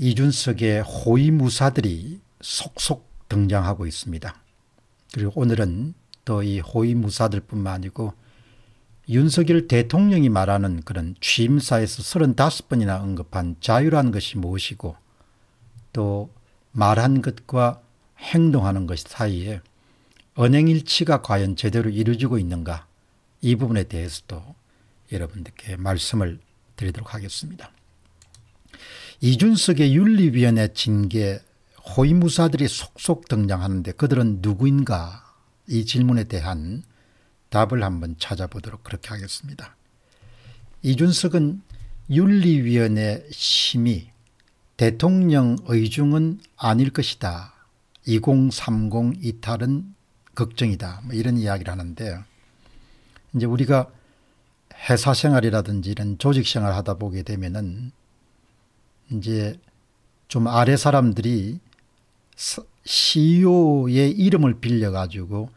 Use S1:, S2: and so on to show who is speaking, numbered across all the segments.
S1: 이준석의 호위무사들이 속속 등장하고 있습니다. 그리고 오늘은 또 이 호위무사들뿐만 아니고 윤석열 대통령이 말하는 그런 취임사에서 35번이나 언급한 자유란 것이 무엇이고 또 말한 것과 행동하는 것 사이에 언행일치가 과연 제대로 이루어지고 있는가 이 부분에 대해서도 여러분들께 말씀을 드리도록 하겠습니다. 이준석의 윤리위원회 징계 호위무사들이 속속 등장하는데 그들은 누구인가 이 질문에 대한 답을 한번 찾아보도록 그렇게 하겠습니다. 이준석은 윤리위원회 심의 대통령 의중은 아닐 것이다. 2030 이탈은 걱정이다. 뭐 이런 이야기를 하는데 이제 우리가 회사 생활이라든지 이런 조직 생활 하다 보게 되면은 이제 좀 아래 사람들이 CEO의 이름을 빌려가지고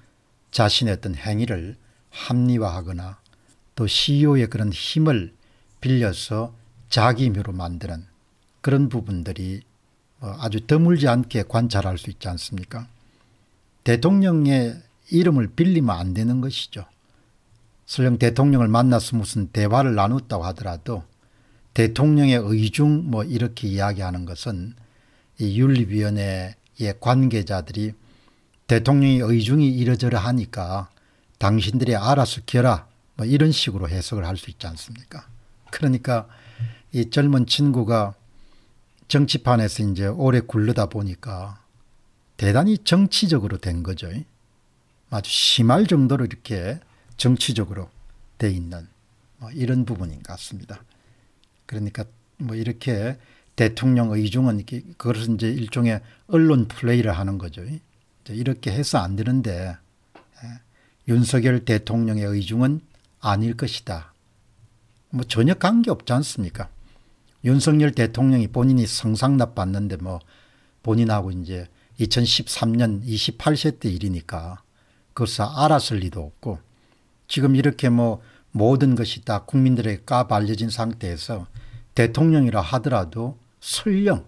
S1: 자신의 어떤 행위를 합리화하거나 또 CEO의 그런 힘을 빌려서 자기 힘으로 만드는 그런 부분들이 어, 아주 드물지 않게 관찰할 수 있지 않습니까? 대통령의 이름을 빌리면 안 되는 것이죠. 설령 대통령을 만나서 무슨 대화를 나눴다고 하더라도 대통령의 의중 뭐 이렇게 이야기하는 것은 이 윤리위원회의 관계자들이 대통령의 의중이 이러저러하니까 당신들이 알아서 켜라 뭐 이런 식으로 해석을 할 수 있지 않습니까? 그러니까 이 젊은 친구가 정치판에서 이제 오래 굴르다 보니까 대단히 정치적으로 된 거죠. 아주 심할 정도로 이렇게 정치적으로 돼 있는 뭐 이런 부분인 것 같습니다. 그러니까 뭐 이렇게 대통령 의중은 이렇게 그것은 이제 일종의 언론 플레이를 하는 거죠. 이렇게 해서 안 되는데 예, 윤석열 대통령의 의중은 아닐 것이다. 뭐 전혀 관계 없지 않습니까? 윤석열 대통령이 본인이 성상납 받는데 뭐 본인하고 이제 2013년 28세 때 일이니까 그것을 알았을 리도 없고 지금 이렇게 뭐 모든 것이 다 국민들의 까발려진 상태에서 대통령이라 하더라도 설령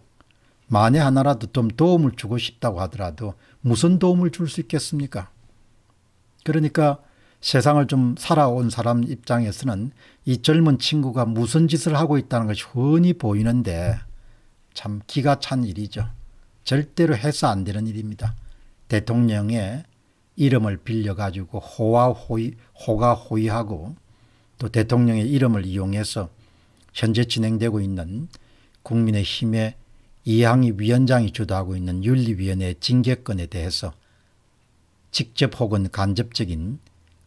S1: 만에 하나라도 좀 도움을 주고 싶다고 하더라도 무슨 도움을 줄 수 있겠습니까? 그러니까 세상을 좀 살아온 사람 입장에서는 이 젊은 친구가 무슨 짓을 하고 있다는 것이 흔히 보이는데 참 기가 찬 일이죠. 절대로 해서 안 되는 일입니다. 대통령의 이름을 빌려가지고 호화호의, 호가호의하고 또 대통령의 이름을 이용해서 현재 진행되고 있는 국민의힘의 이항희 위원장이 주도하고 있는 윤리위원회 징계건에 대해서 직접 혹은 간접적인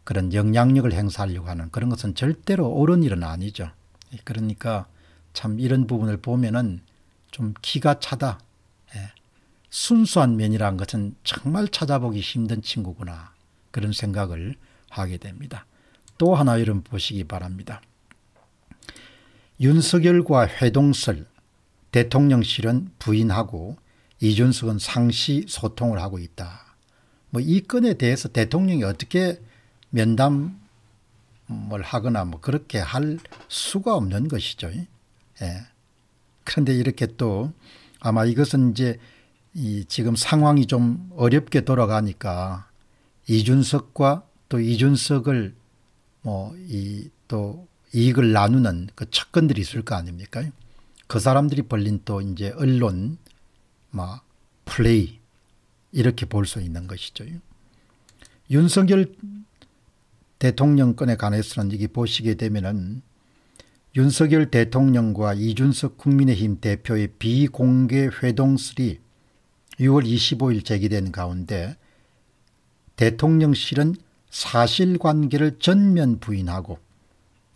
S1: 그런 영향력을 행사하려고 하는 그런 것은 절대로 옳은 일은 아니죠. 예, 그러니까 참 이런 부분을 보면은 좀 기가 차다. 예, 순수한 면이라는 것은 정말 찾아보기 힘든 친구구나. 그런 생각을 하게 됩니다. 또 하나 이름 보시기 바랍니다. 윤석열과 회동설, 대통령실은 부인하고 이준석은 상시 소통을 하고 있다. 뭐 이 건에 대해서 대통령이 어떻게 면담을 하거나 뭐 그렇게 할 수가 없는 것이죠. 예. 그런데 이렇게 또 아마 이것은 이제 지금 상황이 좀 어렵게 돌아가니까 이준석과 또 이준석을 뭐이또 이익을 나누는 그 측근들이 있을 거 아닙니까? 그 사람들이 벌린 또 이제 언론, 막 뭐 플레이 이렇게 볼 수 있는 것이죠. 윤석열 대통령권에 관해서는 이게 보시게 되면은 윤석열 대통령과 이준석 국민의힘 대표의 비공개 회동설이 6월 25일 제기된 가운데 대통령실은 사실관계를 전면 부인하고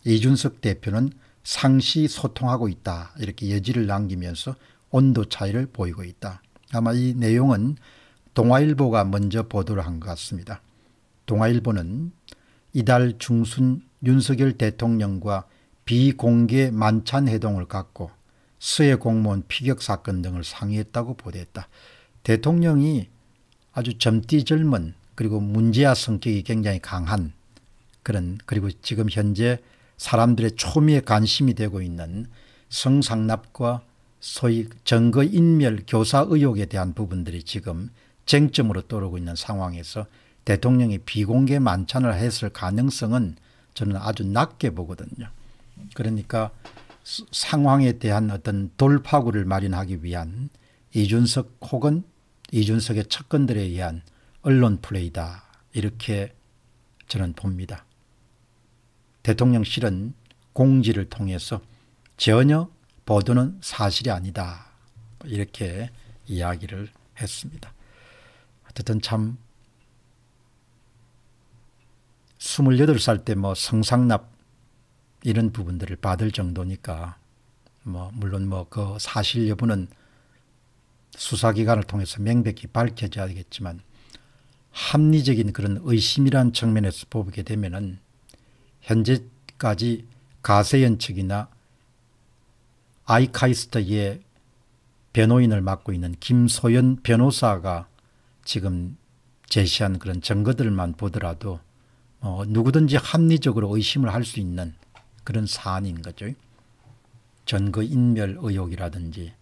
S1: 이준석 대표는 상시 소통하고 있다 이렇게 여지를 남기면서 온도 차이를 보이고 있다. 아마 이 내용은 동아일보가 먼저 보도를 한 것 같습니다. 동아일보는 이달 중순 윤석열 대통령과 비공개 만찬 회동을 갖고 서해 공무원 피격 사건 등을 상의했다고 보도했다. 대통령이 아주 젊디 젊은 그리고 문제와 성격이 굉장히 강한 그런 그리고 지금 현재 사람들의 초미에 관심이 되고 있는 성상납과 소위 정거인멸 교사 의혹에 대한 부분들이 지금 쟁점으로 떠오르고 있는 상황에서 대통령이 비공개 만찬을 했을 가능성은 저는 아주 낮게 보거든요. 그러니까 상황에 대한 어떤 돌파구를 마련하기 위한 이준석 혹은 이준석의 측근들에 의한 언론 플레이다. 이렇게 저는 봅니다. 대통령실은 공지를 통해서 전혀 보도는 사실이 아니다. 이렇게 이야기를 했습니다. 어쨌든 참 28살 때 뭐 성상납 이런 부분들을 받을 정도니까 뭐 물론 뭐 그 사실 여부는 수사기관을 통해서 명백히 밝혀져야겠지만 합리적인 그런 의심이란 측면에서 보게 되면은 현재까지 가세연 측이나 아이카이스트의 변호인을 맡고 있는 김소연 변호사가 지금 제시한 그런 증거들만 보더라도 어, 누구든지 합리적으로 의심을 할 수 있는 그런 사안인 거죠. 전거인멸 의혹이라든지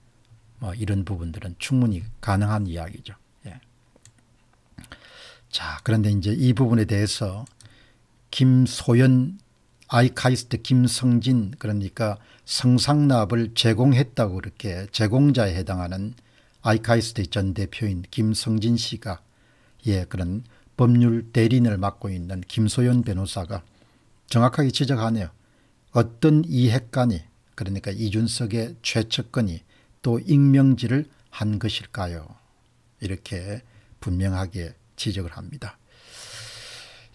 S1: 뭐 이런 부분들은 충분히 가능한 이야기죠. 자, 그런데 이제 이 부분에 대해서 김소연, 아이카이스트 김성진 그러니까 성상납을 제공했다고 그렇게 제공자에 해당하는 아이카이스트 전 대표인 김성진 씨가 예 그런 법률 대리인을 맡고 있는 김소연 변호사가 정확하게 지적하네요. 어떤 이핵관이 그러니까 이준석의 최측근이 또 익명지를 한 것일까요? 이렇게 분명하게 지적을 합니다.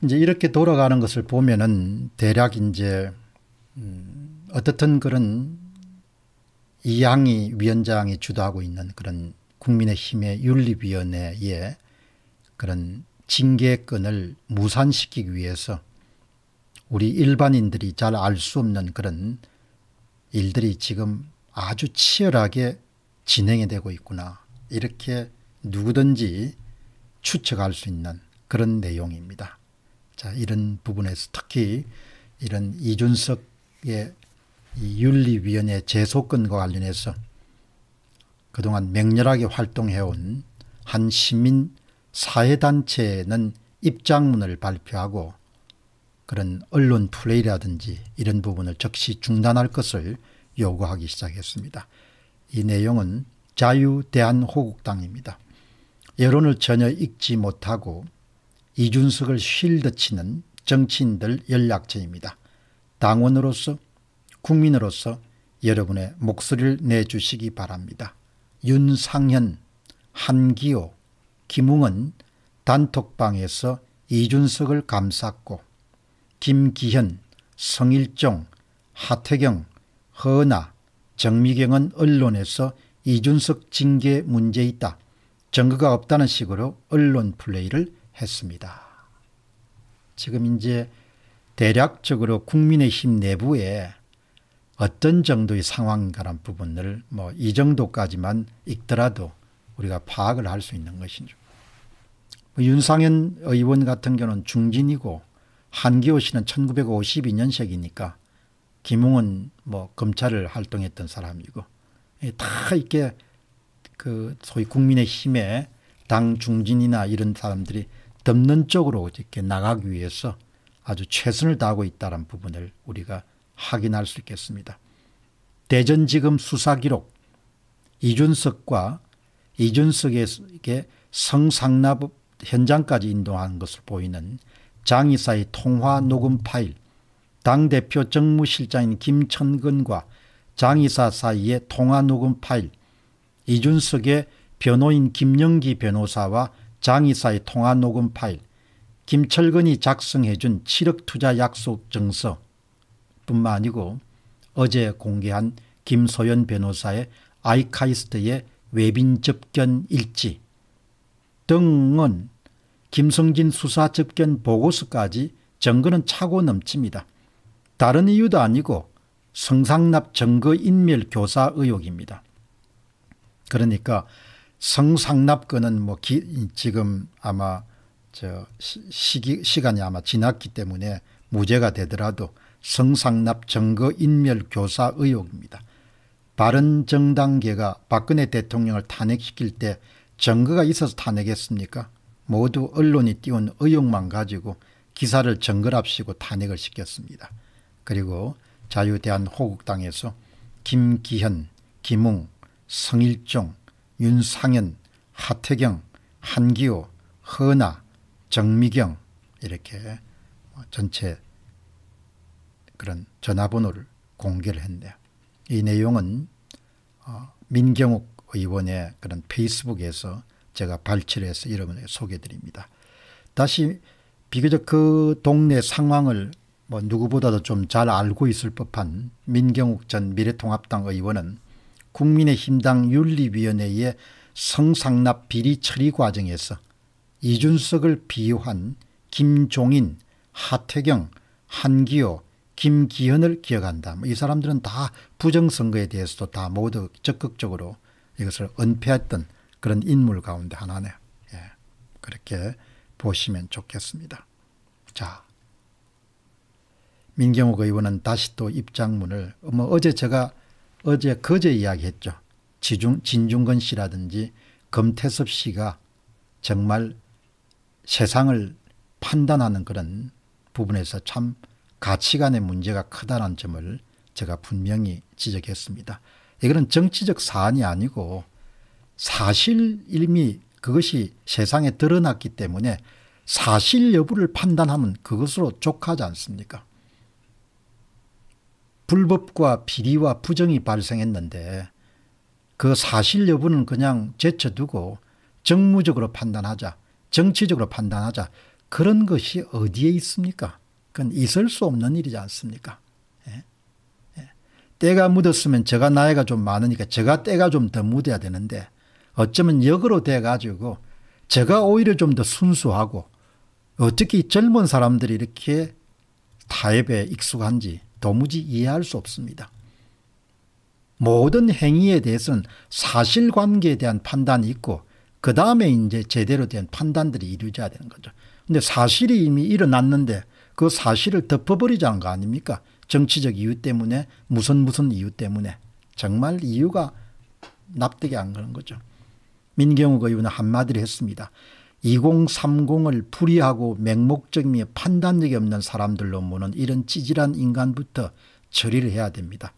S1: 이제 이렇게 돌아가는 것을 보면은 대략 이제 음 어떻든 그런 이양희 위원장이 주도하고 있는 그런 국민의힘의 윤리위원회의 그런 징계권을 무산시키기 위해서 우리 일반인들이 잘 알 수 없는 그런 일들이 지금 아주 치열하게 진행이 되고 있구나. 이렇게 누구든지 추측할 수 있는 그런 내용입니다. 자, 이런 부분에서 특히 이런 이준석의 윤리위원회 재소권과 관련해서 그동안 맹렬하게 활동해온 한 시민 사회단체는 입장문을 발표하고 그런 언론 플레이라든지 이런 부분을 즉시 중단할 것을 요구하기 시작했습니다. 이 내용은 자유대한호국당입니다. 여론을 전혀 읽지 못하고 이준석을 쉴드치는 정치인들 연락처입니다. 당원으로서 국민으로서 여러분의 목소리를 내주시기 바랍니다. 윤상현, 한기호, 김웅은 단톡방에서 이준석을 감쌌고 김기현, 성일종, 하태경, 허나, 정미경은 언론에서 이준석 징계 문제 있다. 증거가 없다는 식으로 언론 플레이를 했습니다. 지금 이제 대략적으로 국민의힘 내부에 어떤 정도의 상황인가란 부분을 뭐 이 정도까지만 읽더라도 우리가 파악을 할 수 있는 것이죠. 뭐 윤상현 의원 같은 경우는 중진이고 한기호 씨는 1952년생이니까 김웅은 뭐 검찰을 활동했던 사람이고 예, 다 이렇게 그 소위 국민의힘에당 중진이나 이런 사람들이 덮는 쪽으로 이렇게 나가기 위해서 아주 최선을 다하고 있다는 부분을 우리가 확인할 수 있겠습니다. 대전지검 수사기록 이준석과 이준석에게 성상납 현장까지 인도하 것을 보이는 장의사의 통화 녹음 파일 당대표 정무실장인 김천근과 장의사 사이의 통화 녹음 파일 이준석의 변호인 김영기 변호사와 장의사의 통화 녹음 파일, 김철근이 작성해준 7억 투자 약속 증서 뿐만 아니고 어제 공개한 김소연 변호사의 아이카이스트의 외빈 접견 일지 등은 김성진 수사 접견 보고서까지 정거는 차고 넘칩니다. 다른 이유도 아니고 성상납 정거 인멸 교사 의혹입니다. 그러니까 성상납건은 뭐 기, 지금 아마 저 시기, 시간이 아마 지났기 때문에 무죄가 되더라도 성상납 증거 인멸 교사 의혹입니다. 바른 정당계가 박근혜 대통령을 탄핵시킬 때 증거가 있어서 탄핵했습니까? 모두 언론이 띄운 의혹만 가지고 기사를 정거랍시고 탄핵을 시켰습니다. 그리고 자유대한호국당에서 김기현, 김웅, 성일종, 윤상현, 하태경, 한기호, 허나, 정미경 이렇게 뭐 전체 그런 전화번호를 공개를 했는데 이 내용은 어, 민경욱 의원의 그런 페이스북에서 제가 발췌를 해서 여러분에게 소개드립니다. 다시 비교적 그 동네 상황을 뭐 누구보다도 좀 잘 알고 있을 법한 민경욱 전 미래통합당 의원은 국민의힘당 윤리위원회의 성상납 비리 처리 과정에서 이준석을 비유한 김종인, 하태경, 한기호, 김기현을 기억한다. 뭐 이 사람들은 다 부정선거에 대해서도 다 모두 적극적으로 이것을 은폐했던 그런 인물 가운데 하나네 예. 그렇게 보시면 좋겠습니다. 자, 민경욱 의원은 다시 또 입장문을 뭐 어제 제가 어제 그제 이야기했죠. 지중, 진중건 씨라든지 검태섭 씨가 정말 세상을 판단하는 그런 부분에서 참 가치관의 문제가 크다는 점을 제가 분명히 지적했습니다. 이거는 정치적 사안이 아니고 사실 이미 그것이 세상에 드러났기 때문에 사실 여부를 판단하면 그것으로 족하지 않습니까? 불법과 비리와 부정이 발생했는데 그 사실 여부는 그냥 제쳐두고 정무적으로 판단하자 정치적으로 판단하자 그런 것이 어디에 있습니까? 그건 있을 수 없는 일이지 않습니까? 예? 예. 때가 묻었으면 제가 나이가 좀 많으니까 제가 때가 좀 더 묻어야 되는데 어쩌면 역으로 돼가지고 제가 오히려 좀 더 순수하고 어떻게 젊은 사람들이 이렇게 타협에 익숙한지 도무지 이해할 수 없습니다. 모든 행위에 대해서는 사실관계에 대한 판단이 있고 그 다음에 이제 제대로 된 판단들이 이루어져야 되는 거죠. 근데 사실이 이미 일어났는데 그 사실을 덮어버리자는 거 아닙니까? 정치적 이유 때문에 무슨 무슨 이유 때문에 정말 이유가 납득이 안 가는 거죠. 민경욱 의원은 한마디를 했습니다. 2030을 불의하고 맹목적이며 판단력이 없는 사람들로 무는 이런 찌질한 인간부터 처리를 해야 됩니다.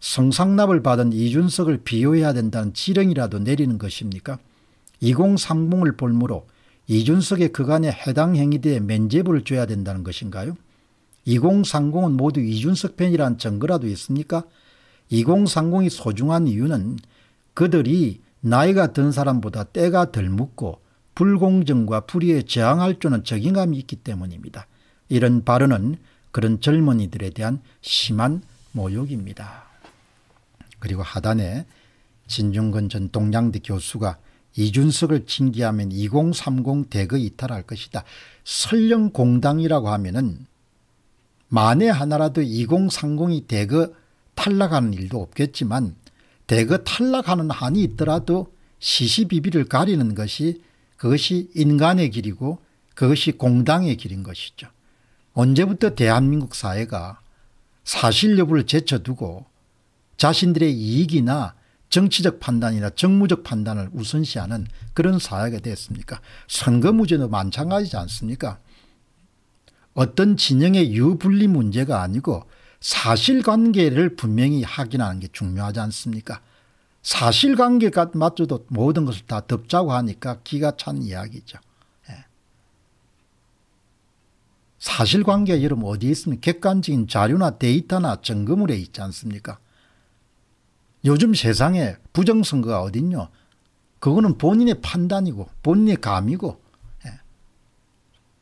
S1: 성상납을 받은 이준석을 비호해야 된다는 지령이라도 내리는 것입니까? 2030을 볼무로 이준석의 그간의 해당 행위대에 면죄부를 줘야 된다는 것인가요? 2030은 모두 이준석 편이란 증거라도 있습니까? 2030이 소중한 이유는 그들이 나이가 든 사람보다 때가 덜 묻고 불공정과 불의에 저항할 줄은 적임감이 있기 때문입니다. 이런 발언은 그런 젊은이들에 대한 심한 모욕입니다. 그리고 하단에 진중근 전 동양대 교수가 이준석을 징계하면 2030 대거 이탈할 것이다. 설령 공당이라고 하면은 만에 하나라도 2030이 대거 탈락하는 일도 없겠지만 대거 탈락하는 한이 있더라도 시시비비를 가리는 것이 그것이 인간의 길이고 그것이 공당의 길인 것이죠. 언제부터 대한민국 사회가 사실 여부를 제쳐두고 자신들의 이익이나 정치적 판단이나 정무적 판단을 우선시하는 그런 사회가 되습니까 선거 문제도 마찬가지지 않습니까? 어떤 진영의 유불리 문제가 아니고 사실관계를 분명히 확인하는 게 중요하지 않습니까? 사실관계가 맞춰도 모든 것을 다 덮자고 하니까 기가 찬 이야기죠. 예. 사실관계 여러분 어디에 있습니까 객관적인 자료나 데이터나 점검물에 있지 않습니까? 요즘 세상에 부정선거가 어딨냐 그거는 본인의 판단이고 본인의 감이고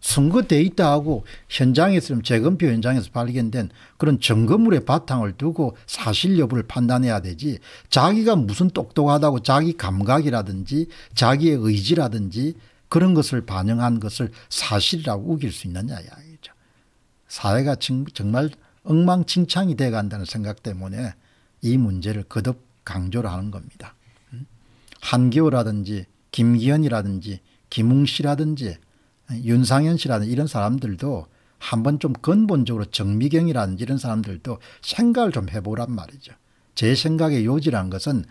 S1: 선거 데이터하고 현장에서 재검표 현장에서 발견된 그런 증거물의 바탕을 두고 사실 여부를 판단해야 되지 자기가 무슨 똑똑하다고 자기 감각이라든지 자기의 의지라든지 그런 것을 반영한 것을 사실이라고 우길 수 있느냐 이야기죠. 사회가 정말 엉망진창이 돼간다는 생각 때문에 이 문제를 거듭 강조를 하는 겁니다. 음? 한겨울이라든지 김기현이라든지 김웅 씨라든지 윤상현 씨라는 이런 사람들도 한번 좀 근본적으로 정미경이라는 이런 사람들도 생각을 좀 해보란 말이죠. 제 생각의 요지란 것은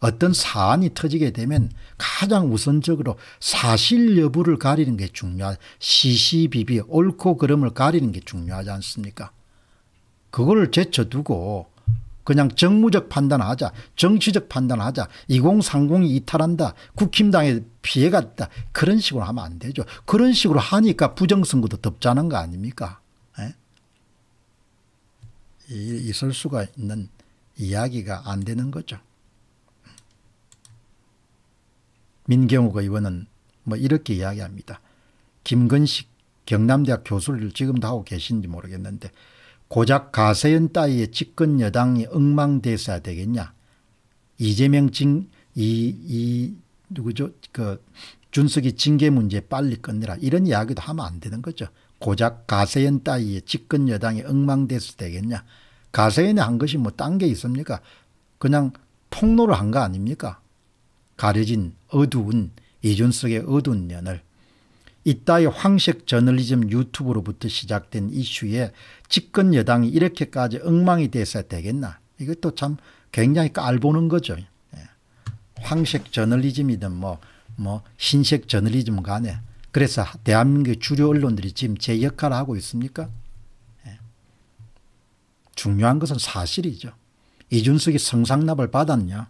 S1: 어떤 사안이 터지게 되면 가장 우선적으로 사실 여부를 가리는 게 중요한 하 시시비비 옳고 그름을 가리는 게 중요하지 않습니까? 그걸 제쳐두고 그냥 정무적 판단하자 정치적 판단하자 2030이 이탈한다 국힘당에 피해가 있다 그런 식으로 하면 안 되죠. 그런 식으로 하니까 부정선거도 덥자는 거 아닙니까? 에? 예? 있을 수가 있는 이야기가 안 되는 거죠. 민경욱 의원은 뭐 이렇게 이야기합니다. 김근식 경남대학 교수를 지금도 하고 계신지 모르겠는데 고작 가세연 따위의 집권 여당이 엉망대사 되겠냐. 이재명 징, 이, 이, 누구죠? 그, 준석이 징계 문제 빨리 끝내라. 이런 이야기도 하면 안 되는 거죠. 고작 가세연 따위의 집권 여당이 엉망대사 되겠냐. 가세연이 한 것이 뭐 딴 게 있습니까? 그냥 폭로를 한 거 아닙니까? 가려진 어두운 이준석의 어두운 연을 이따의 황색 저널리즘 유튜브로부터 시작된 이슈에 집권 여당이 이렇게까지 엉망이 됐어야 되겠나. 이것도 참 굉장히 깔보는 거죠. 예. 황색 저널리즘이든 뭐, 뭐, 흰색 저널리즘 간에. 그래서 대한민국의 주류 언론들이 지금 제 역할을 하고 있습니까? 예. 중요한 것은 사실이죠. 이준석이 성상납을 받았냐?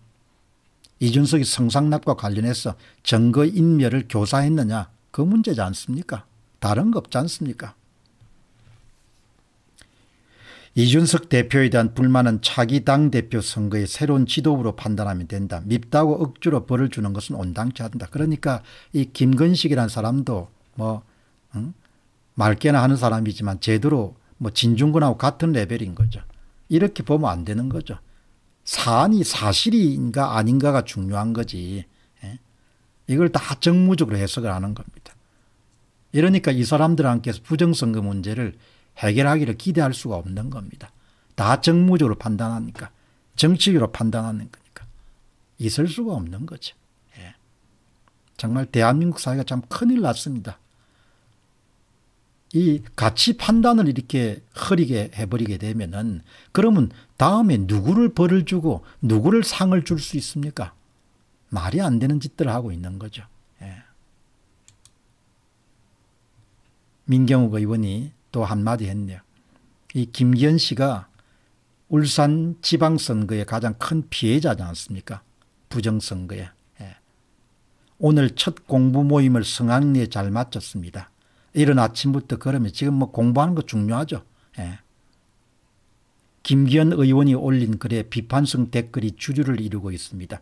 S1: 이준석이 성상납과 관련해서 정거인멸을 교사했느냐? 그 문제지 않습니까? 다른 거 없지 않습니까? 이준석 대표에 대한 불만은 차기 당대표 선거의 새로운 지도부로 판단하면 된다. 밉다고 억지로 벌을 주는 것은 온당치 않다. 그러니까 이 김건식이라는 사람도 뭐 응? 맑게나 하는 사람이지만 제대로 뭐 진중근하고 같은 레벨인 거죠. 이렇게 보면 안 되는 거죠. 사안이 사실인가 아닌가가 중요한 거지. 이걸 다 정무적으로 해석을 하는 겁니다. 이러니까 이 사람들한테서 부정선거 문제를 해결하기를 기대할 수가 없는 겁니다. 다 정무적으로 판단하니까 정치적으로 판단하는 거니까 있을 수가 없는 거죠. 예. 정말 대한민국 사회가 참 큰일 났습니다. 이 가치 판단을 이렇게 흐리게 해버리게 되면은 그러면 다음에 누구를 벌을 주고 누구를 상을 줄 수 있습니까? 말이 안 되는 짓들을 하고 있는 거죠. 예. 민경욱 의원이 또 한마디 했네요. 이 김기현 씨가 울산 지방선거의 가장 큰 피해자지 않습니까? 부정선거에. 예. 오늘 첫 공부 모임을 성황리에 잘 마쳤습니다. 이른 아침부터 그러면 지금 뭐 공부하는 거 중요하죠. 예. 김기현 의원이 올린 글에 비판성 댓글이 주류를 이루고 있습니다.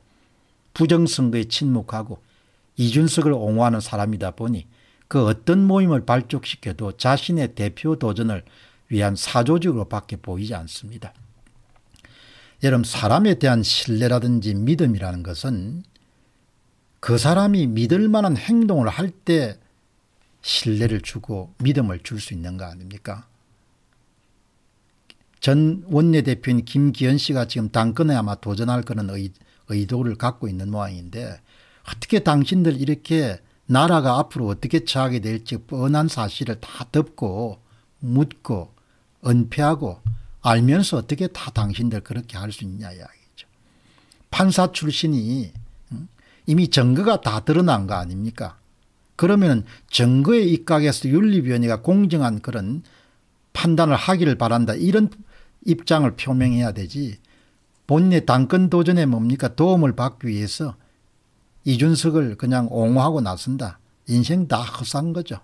S1: 부정선거에 침묵하고 이준석을 옹호하는 사람이다 보니 그 어떤 모임을 발족시켜도 자신의 대표 도전을 위한 사조직으로밖에 보이지 않습니다. 여러분 사람에 대한 신뢰라든지 믿음이라는 것은 그 사람이 믿을 만한 행동을 할 때 신뢰를 주고 믿음을 줄 수 있는 거 아닙니까? 전 원내대표인 김기현 씨가 지금 당권에 아마 도전할 거는 의, 의도를 갖고 있는 모양인데 어떻게 당신들 이렇게 나라가 앞으로 어떻게 처하게 될지 뻔한 사실을 다 덮고 묻고 은폐하고 알면서 어떻게 다 당신들 그렇게 할 수 있냐 이야기죠. 판사 출신이 이미 증거가 다 드러난 거 아닙니까? 그러면 증거에 입각해서 윤리위원회가 공정한 그런 판단을 하기를 바란다 이런 입장을 표명해야 되지 본인의 당권 도전에 뭡니까 도움을 받기 위해서 이준석을 그냥 옹호하고 나선다. 인생 다 허상 거죠.